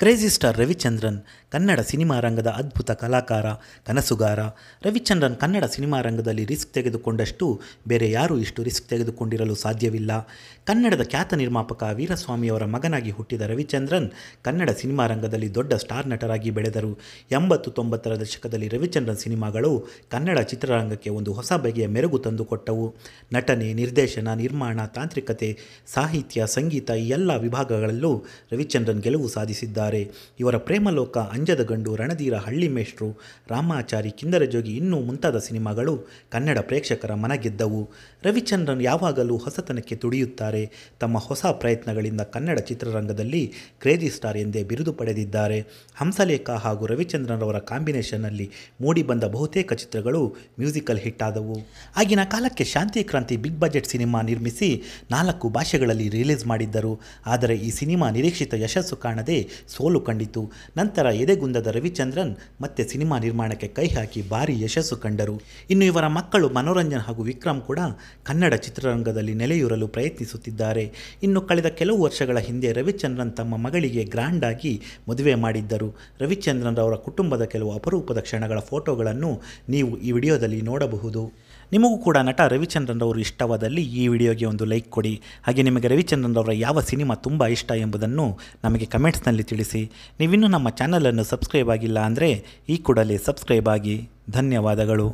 crazy star Ravichandran Kannada cinema ರಂಗದ ಅದ್ಭುತ ಕಲಾಕಾರ ಕನಸುಗಾರ ರವಿಚಂದ್ರನ್ ಕನ್ನಡ ಸಿನಿಮಾ ರಂಗದಲ್ಲಿ ರಿಸ್ಕ್ ತೆಗೆದುಕೊಂಡಷ್ಟು ಬೇರೆ ಯಾರೂ ಇಷ್ಟು ರಿಸ್ಕ್ ತೆಗೆದುಕೊಂಡಿರಲು ಸಾಧ್ಯವಿಲ್ಲ ಕನ್ನಡದ ಖ್ಯಾತ ನಿರ್ಮಾಪಕ ವೀರಸ್ವಾಮಿಯವರ ಮಗನಾಗಿ ಹುಟ್ಟಿದ ರವಿಚಂದ್ರನ್ ಕನ್ನಡ ಸಿನಿಮಾ ರಂಗದಲ್ಲಿ ದೊಡ್ಡ ಸ್ಟಾರ್ ನಟರಾಗಿ ಬೆಳೆದರು ಎಂಬತ್ತು ತೊಂಬತ್ತರ ದಶಕದಲ್ಲಿ ರವಿಚಂದ್ರನ್ ಸಿನಿಮಾಗಳು ಕನ್ನಡ ಚಿತ್ರರಂಗಕ್ಕೆ ಒಂದು ಹೊಸ ಬಗೆಯ ಮೆರುಗು ತಂದುಕೊಟ್ಟವು ನಟನೆ ನಿರ್ದೇಶನ ನಿರ್ಮಾಣ ತಾಂತ್ರಿಕತೆ ಸಾಹಿತ್ಯ ಸಂಗೀತ ಈ ಎಲ್ಲ ವಿಭಾಗಗಳಲ್ಲೂ ರವಿಚಂದ್ರನ್ ಗೆಲುವು ಸಾಧಿಸಿದ್ದ ಇವರ ಪ್ರೇಮಲೋಕ ಅಂಜದ ಗಂಡು ರಣಧೀರ ಹಳ್ಳಿ ಮೇಷ್ಟ್ರು ರಾಮಾಚಾರಿ ಜೋಗಿ ಇನ್ನೂ ಮುಂತಾದ ಸಿನಿಮಾಗಳು ಕನ್ನಡ ಪ್ರೇಕ್ಷಕರ ಮನಗೆದ್ದವು ರವಿಚಂದ್ರನ್ ಯಾವಾಗಲೂ ಹೊಸತನಕ್ಕೆ ತುಡಿಯುತ್ತಾರೆ ತಮ್ಮ ಹೊಸ ಪ್ರಯತ್ನಗಳಿಂದ ಕನ್ನಡ ಚಿತ್ರರಂಗದಲ್ಲಿ ಕ್ರೇಜಿ ಸ್ಟಾರ್ ಎಂದೇ ಬಿರುದು ಪಡೆದಿದ್ದಾರೆ ಹಂಸಲೇಖ ಹಾಗೂ ರವಿಚಂದ್ರನ್ರವರ ಕಾಂಬಿನೇಷನ್ನಲ್ಲಿ ಮೂಡಿಬಂದ ಬಹುತೇಕ ಚಿತ್ರಗಳು ಮ್ಯೂಸಿಕಲ್ ಹಿಟ್ ಆದವು ಆಗಿನ ಕಾಲಕ್ಕೆ ಶಾಂತಿ ಕ್ರಾಂತಿ ಬಿಗ್ ಬಜೆಟ್ ಸಿನಿಮಾ ನಿರ್ಮಿಸಿ ನಾಲ್ಕು ಭಾಷೆಗಳಲ್ಲಿ ರಿಲೀಸ್ ಮಾಡಿದ್ದರು ಆದರೆ ಈ ಸಿನಿಮಾ ನಿರೀಕ್ಷಿತ ಯಶಸ್ಸು ಕಾಣದೆ ಸೋಲು ಕಂಡಿತು ನಂತರ ಎದೆಗುಂದದ ರವಿಚಂದ್ರನ್ ಮತ್ತೆ ಸಿನಿಮಾ ನಿರ್ಮಾಣಕ್ಕೆ ಕೈ ಹಾಕಿ ಭಾರಿ ಯಶಸ್ಸು ಕಂಡರು ಇನ್ನು ಇವರ ಮಕ್ಕಳು ಮನೋರಂಜನ್ ಹಾಗೂ ವಿಕ್ರಮ್ ಕೂಡ ಕನ್ನಡ ಚಿತ್ರರಂಗದಲ್ಲಿ ನೆಲೆಯೂರಲು ಪ್ರಯತ್ನಿಸುತ್ತಿದ್ದಾರೆ ಇನ್ನು ಕಳೆದ ಕೆಲವು ವರ್ಷಗಳ ಹಿಂದೆ ರವಿಚಂದ್ರನ್ ತಮ್ಮ ಮಗಳಿಗೆ ಗ್ರ್ಯಾಂಡ್ ಆಗಿ ಮದುವೆ ಮಾಡಿದ್ದರು ರವಿಚಂದ್ರನ್ ಅವರ ಕುಟುಂಬದ ಕೆಲವು ಅಪರೂಪದ ಕ್ಷಣಗಳ ಫೋಟೋಗಳನ್ನು ನೀವು ಈ ವಿಡಿಯೋದಲ್ಲಿ ನೋಡಬಹುದು ನಿಮಗೂ ಕೂಡ ನಟ ರವಿಚಂದ್ರನ್ ಅವರು ಇಷ್ಟವಾದಲ್ಲಿ ಈ ವಿಡಿಯೋಗೆ ಒಂದು ಲೈಕ್ ಕೊಡಿ ಹಾಗೆ ನಿಮಗೆ ರವಿಚಂದ್ರನ್ ಅವರ ಯಾವ ಸಿನಿಮಾ ತುಂಬ ಇಷ್ಟ ಎಂಬುದನ್ನು ನಮಗೆ ಕಮೆಂಟ್ಸ್ನಲ್ಲಿ ತಿಳಿಸಿ ನೀವಿನ್ನೂ ನಮ್ಮ ಚಾನಲನ್ನು ಸಬ್ಸ್ಕ್ರೈಬ್ ಆಗಿಲ್ಲ ಅಂದರೆ ಈ ಕೂಡಲೇ ಸಬ್ಸ್ಕ್ರೈಬ್ ಆಗಿ ಧನ್ಯವಾದಗಳು